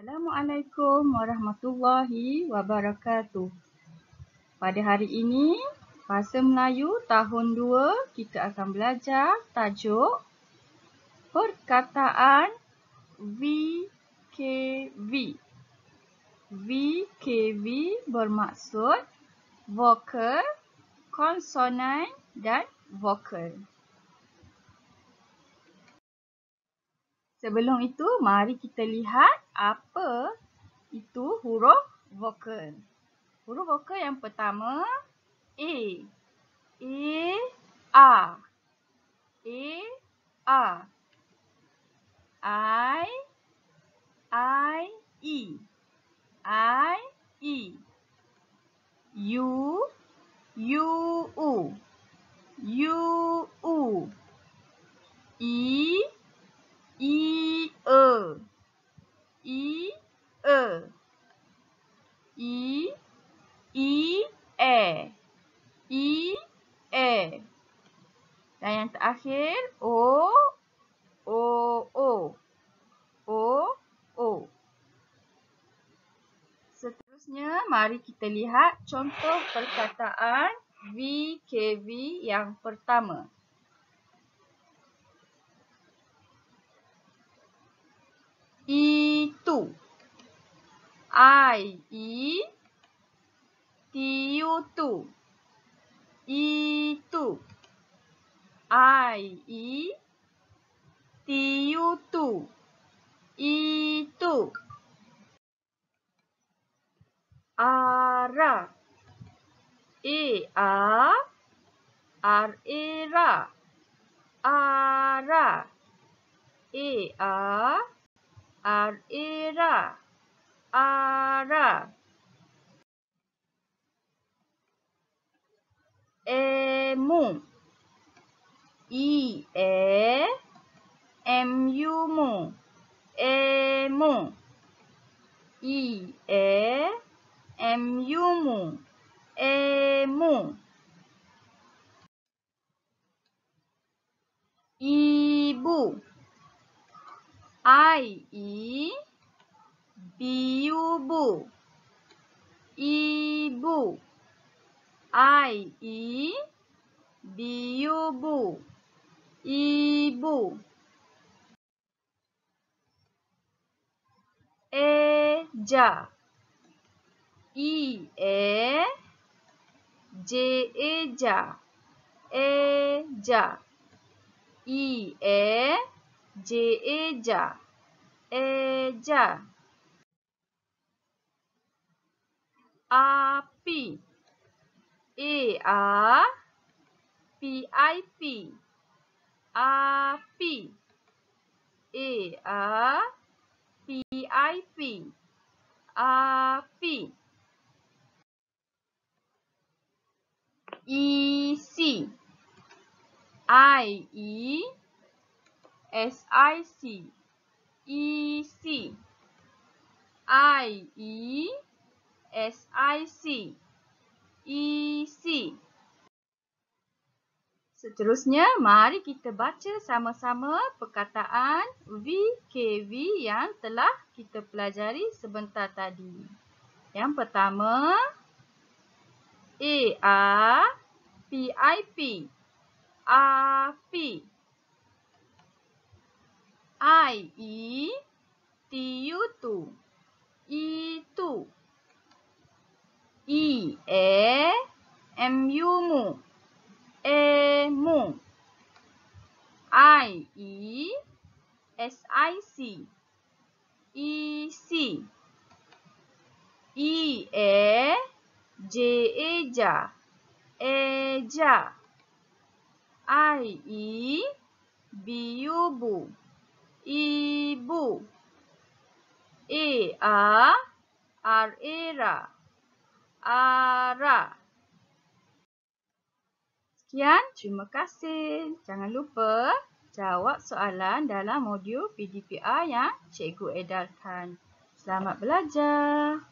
Assalamualaikum warahmatullahi wabarakatuh. Pada hari ini, Bahasa Melayu tahun 2, kita akan belajar tajuk perkataan VKV. VKV bermaksud vokal, konsonan dan vokal. Sebelum itu, mari kita lihat apa itu huruf vokal. Huruf vokal yang pertama, A. A, A. A, A. I, I, E. I, E. U, U, U. U, terakhir O O O O O Seterusnya mari kita lihat contoh perkataan VKV yang pertama Itu I E T U T U Itu I E T U two E two Ara E A R A E ra Ara E A R A E M U Emung I é mu mu emu I M, mu mu e Ibu I I u Ibu I I biubu ibu eja i e j eja eja i e j eja eja api e a p i p a p a a p i p a p e c i e s i c e c i e s i c e c Seterusnya, mari kita baca sama-sama perkataan VKV yang telah kita pelajari sebentar tadi. Yang pertama, A A P I P A P I E T U T E T U E M U M U e mu i e s i c e c e a e, j a ja e ja e, i e b u bu e bu a a r e ra ara uh, Sekian, terima kasih. Jangan lupa jawab soalan dalam modul PDPA yang cikgu edarkan. Selamat belajar.